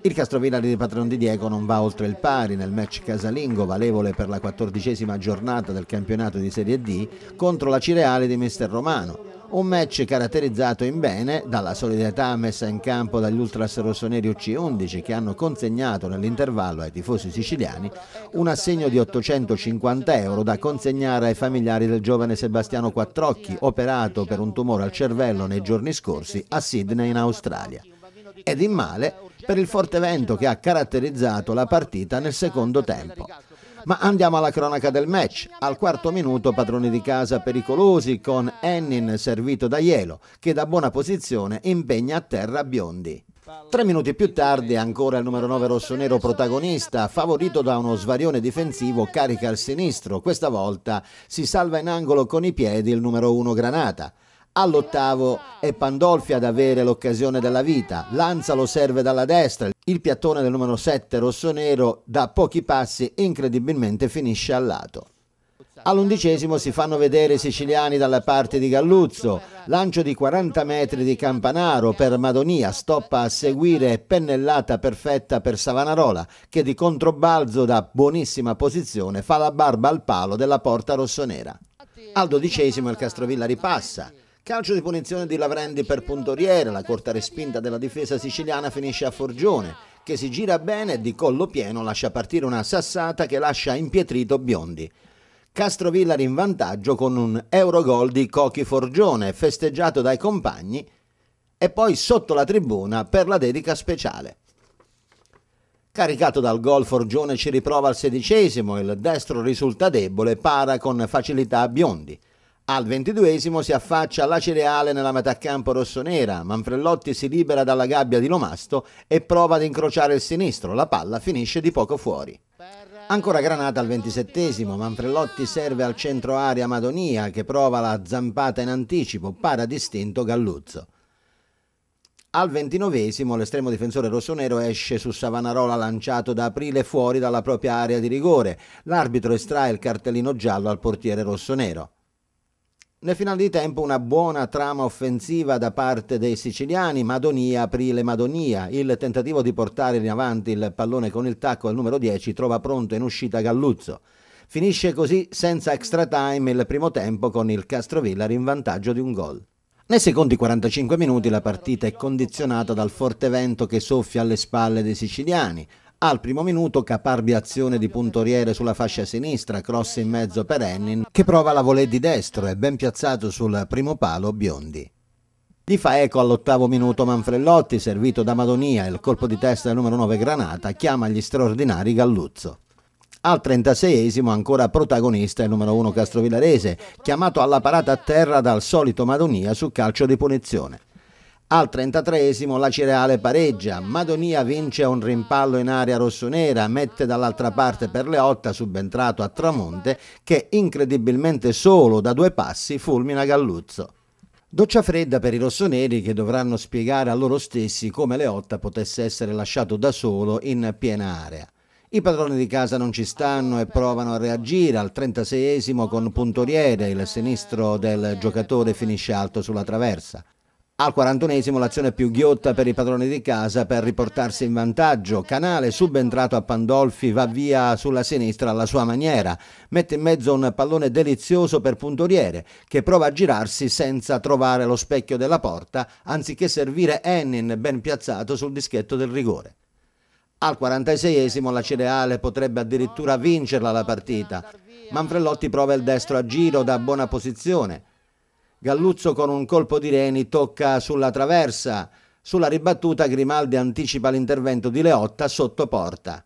Il Castrovillari di Patron di Diego non va oltre il pari nel match casalingo valevole per la quattordicesima giornata del campionato di Serie D contro la Cireale di Mister Romano. Un match caratterizzato in bene dalla solidarietà messa in campo dagli ultras rossoneri UC11 che hanno consegnato nell'intervallo ai tifosi siciliani un assegno di 850 euro da consegnare ai familiari del giovane Sebastiano Quattrocchi operato per un tumore al cervello nei giorni scorsi a Sydney in Australia ed in male per il forte vento che ha caratterizzato la partita nel secondo tempo. Ma andiamo alla cronaca del match. Al quarto minuto padroni di casa pericolosi con Ennin servito da Ielo che da buona posizione impegna a terra Biondi. Tre minuti più tardi ancora il numero 9 rossonero protagonista, favorito da uno svarione difensivo, carica al sinistro. Questa volta si salva in angolo con i piedi il numero 1 Granata. All'ottavo è Pandolfi ad avere l'occasione della vita. Lanza lo serve dalla destra. Il piattone del numero 7 rosso-nero da pochi passi incredibilmente finisce al lato. All'undicesimo si fanno vedere i siciliani dalla parte di Galluzzo. Lancio di 40 metri di Campanaro per Madonia, stoppa a seguire pennellata perfetta per Savanarola che di controbalzo da buonissima posizione fa la barba al palo della porta rossonera. Al dodicesimo il Castrovilla ripassa. Calcio di punizione di Lavrendi per Puntoriere, la corta respinta della difesa siciliana finisce a Forgione, che si gira bene e di collo pieno lascia partire una sassata che lascia impietrito Biondi. Castrovillari in vantaggio con un Eurogol di Cochi Forgione, festeggiato dai compagni, e poi sotto la tribuna per la dedica speciale. Caricato dal gol Forgione ci riprova al sedicesimo, il destro risulta debole, para con facilità a Biondi. Al ventiduesimo si affaccia la Cereale nella metà campo rossonera, Manfrellotti si libera dalla gabbia di Lomasto e prova ad incrociare il sinistro, la palla finisce di poco fuori. Ancora Granata al ventisettesimo, Manfrellotti serve al centro area Madonia che prova la zampata in anticipo, para distinto Galluzzo. Al ventinovesimo l'estremo difensore rossonero esce su Savanarola lanciato da aprile fuori dalla propria area di rigore, l'arbitro estrae il cartellino giallo al portiere rossonero. Nel finale di tempo una buona trama offensiva da parte dei siciliani, Madonia aprì le Madonia, il tentativo di portare in avanti il pallone con il tacco al numero 10 trova pronto in uscita Galluzzo. Finisce così senza extra time il primo tempo con il Castrovillari in vantaggio di un gol. Nei secondi 45 minuti la partita è condizionata dal forte vento che soffia alle spalle dei siciliani. Al primo minuto caparbiazione di puntoriere sulla fascia sinistra, cross in mezzo per Ennin che prova la volée di destro e ben piazzato sul primo palo Biondi. Gli fa eco all'ottavo minuto Manfrellotti, servito da Madonia, e il colpo di testa del numero 9 Granata chiama gli straordinari Galluzzo. Al 36esimo ancora protagonista il numero 1 Castrovillarese, chiamato alla parata a terra dal solito Madonia su calcio di punizione. Al 33esimo la Cireale pareggia, Madonia vince un rimpallo in area rossonera, mette dall'altra parte per Leotta subentrato a Tramonte che incredibilmente solo da due passi fulmina Galluzzo. Doccia fredda per i rossoneri che dovranno spiegare a loro stessi come Leotta potesse essere lasciato da solo in piena area. I padroni di casa non ci stanno e provano a reagire al 36esimo con Puntoriere, il sinistro del giocatore finisce alto sulla traversa. Al 41 esimo l'azione più ghiotta per i padroni di casa per riportarsi in vantaggio. Canale subentrato a Pandolfi va via sulla sinistra alla sua maniera. Mette in mezzo un pallone delizioso per Puntoriere che prova a girarsi senza trovare lo specchio della porta anziché servire Ennin ben piazzato sul dischetto del rigore. Al 46esimo la Cereale potrebbe addirittura vincerla la partita. Manfrellotti prova il destro a giro da buona posizione Galluzzo con un colpo di reni tocca sulla traversa. Sulla ribattuta Grimaldi anticipa l'intervento di Leotta sotto porta.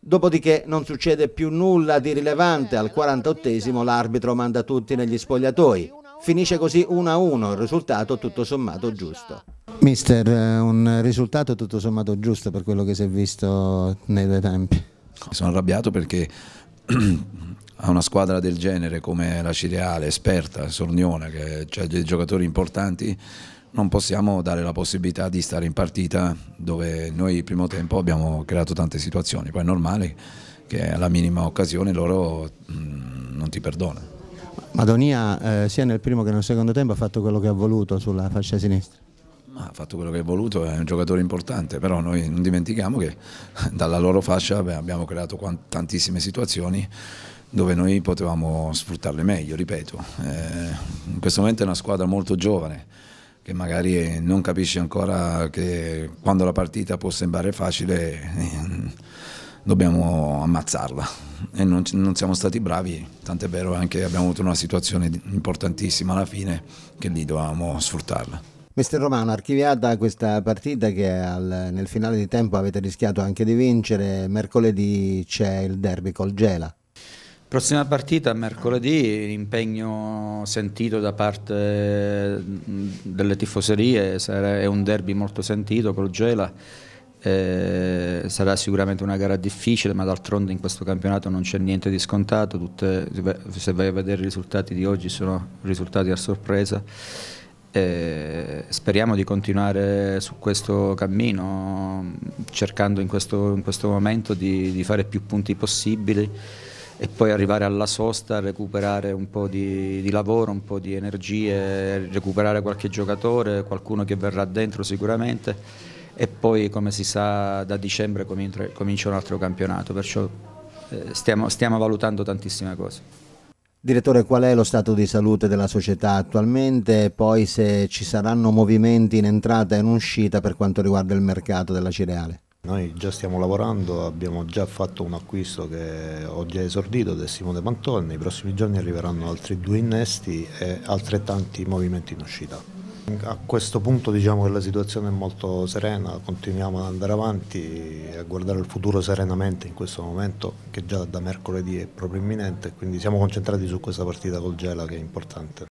Dopodiché non succede più nulla di rilevante, al 48 esimo l'arbitro manda tutti negli spogliatoi. Finisce così 1-1, il risultato tutto sommato giusto. Mister, eh, un risultato tutto sommato giusto per quello che si è visto nei due tempi? Sono arrabbiato perché a una squadra del genere come la Cireale, Esperta, Sornione, che ha dei giocatori importanti, non possiamo dare la possibilità di stare in partita dove noi il primo tempo abbiamo creato tante situazioni, poi è normale che alla minima occasione loro mh, mm, non ti perdonano. Madonia eh, sia nel primo che nel secondo tempo ha fatto quello che ha voluto sulla fascia sinistra. Ma ha fatto quello che ha voluto, è un giocatore importante, però noi non dimentichiamo che dalla loro fascia beh, abbiamo creato tantissime situazioni dove noi potevamo sfruttarle meglio, ripeto. Eh, in questo momento è una squadra molto giovane che magari non capisce ancora che quando la partita può sembrare facile eh, dobbiamo ammazzarla e non, non, siamo stati bravi, tant'è vero anche abbiamo avuto una situazione importantissima alla fine che lì dovevamo sfruttarla. Mister Romano, archiviata questa partita che al, nel finale di tempo avete rischiato anche di vincere, mercoledì c'è il derby col Gela. Prossima partita mercoledì, impegno sentito da parte delle tifoserie, è un derby molto sentito col Gela, eh, sarà sicuramente una gara difficile ma d'altronde in questo campionato non c'è niente di scontato, Tutte, se vai a vedere i risultati di oggi sono risultati a sorpresa. Eh, speriamo di continuare su questo cammino cercando in questo, in questo momento di, di fare più punti possibili e poi arrivare alla sosta, recuperare un po' di, di lavoro, un po' di energie, recuperare qualche giocatore, qualcuno che verrà dentro sicuramente e poi come si sa da dicembre comincia un altro campionato, perciò eh, stiamo, stiamo valutando tantissime cose. Direttore, qual è lo stato di salute della società attualmente e poi se ci saranno movimenti in entrata e in uscita per quanto riguarda il mercato della cereale? Noi già stiamo lavorando, abbiamo già fatto un acquisto che ho già esordito del Simone Pantone, nei prossimi giorni arriveranno altri due innesti e altrettanti movimenti in uscita. A questo punto diciamo che la situazione è molto serena, continuiamo ad andare avanti e a guardare il futuro serenamente in questo momento che già da mercoledì è proprio imminente, quindi siamo concentrati su questa partita col Gela che è importante.